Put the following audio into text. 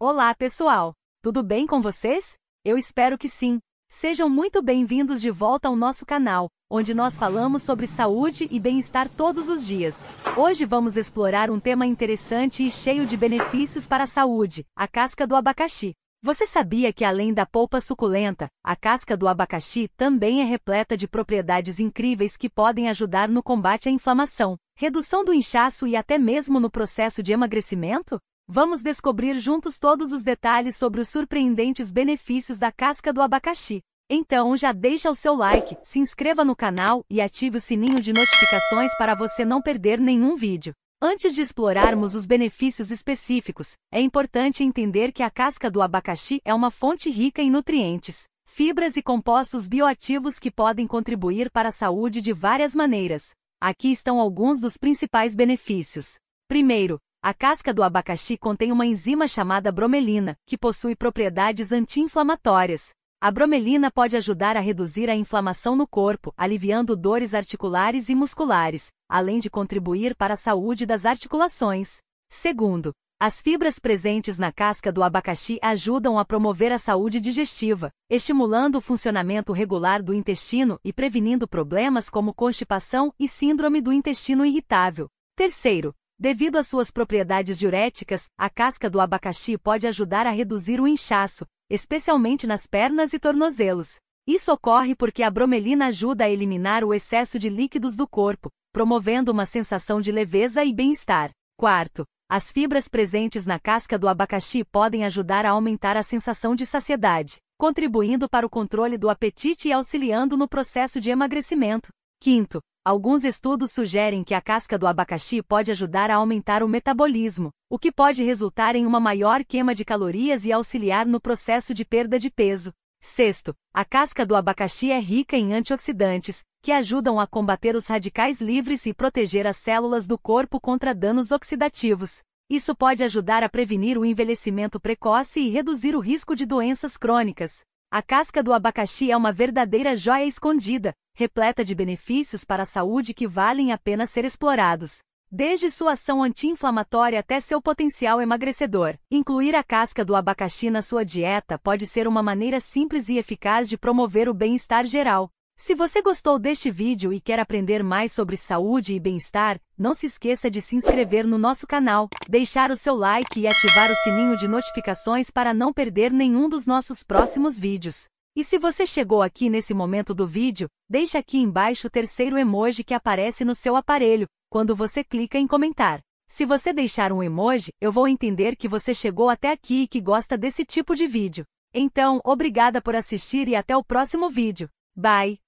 Olá, pessoal! Tudo bem com vocês? Eu espero que sim! Sejam muito bem-vindos de volta ao nosso canal, onde nós falamos sobre saúde e bem-estar todos os dias. Hoje vamos explorar um tema interessante e cheio de benefícios para a saúde: a casca do abacaxi. Você sabia que além da polpa suculenta, a casca do abacaxi também é repleta de propriedades incríveis que podem ajudar no combate à inflamação, redução do inchaço e até mesmo no processo de emagrecimento? Vamos descobrir juntos todos os detalhes sobre os surpreendentes benefícios da casca do abacaxi. Então já deixa o seu like, se inscreva no canal e ative o sininho de notificações para você não perder nenhum vídeo. Antes de explorarmos os benefícios específicos, é importante entender que a casca do abacaxi é uma fonte rica em nutrientes, fibras e compostos bioativos que podem contribuir para a saúde de várias maneiras. Aqui estão alguns dos principais benefícios. Primeiro, a casca do abacaxi contém uma enzima chamada bromelina, que possui propriedades anti-inflamatórias. A bromelina pode ajudar a reduzir a inflamação no corpo, aliviando dores articulares e musculares, além de contribuir para a saúde das articulações. Segundo, as fibras presentes na casca do abacaxi ajudam a promover a saúde digestiva, estimulando o funcionamento regular do intestino e prevenindo problemas como constipação e síndrome do intestino irritável. Terceiro, Devido às suas propriedades diuréticas, a casca do abacaxi pode ajudar a reduzir o inchaço, especialmente nas pernas e tornozelos. Isso ocorre porque a bromelina ajuda a eliminar o excesso de líquidos do corpo, promovendo uma sensação de leveza e bem-estar. Quarto, as fibras presentes na casca do abacaxi podem ajudar a aumentar a sensação de saciedade, contribuindo para o controle do apetite e auxiliando no processo de emagrecimento. Quinto, Alguns estudos sugerem que a casca do abacaxi pode ajudar a aumentar o metabolismo, o que pode resultar em uma maior queima de calorias e auxiliar no processo de perda de peso. Sexto, a casca do abacaxi é rica em antioxidantes, que ajudam a combater os radicais livres e proteger as células do corpo contra danos oxidativos. Isso pode ajudar a prevenir o envelhecimento precoce e reduzir o risco de doenças crônicas. A casca do abacaxi é uma verdadeira joia escondida, repleta de benefícios para a saúde que valem a pena ser explorados. Desde sua ação anti-inflamatória até seu potencial emagrecedor, incluir a casca do abacaxi na sua dieta pode ser uma maneira simples e eficaz de promover o bem-estar geral. Se você gostou deste vídeo e quer aprender mais sobre saúde e bem-estar, não se esqueça de se inscrever no nosso canal, deixar o seu like e ativar o sininho de notificações para não perder nenhum dos nossos próximos vídeos. E se você chegou aqui nesse momento do vídeo, deixe aqui embaixo o terceiro emoji que aparece no seu aparelho, quando você clica em comentar. Se você deixar um emoji, eu vou entender que você chegou até aqui e que gosta desse tipo de vídeo. Então, obrigada por assistir e até o próximo vídeo. Bye!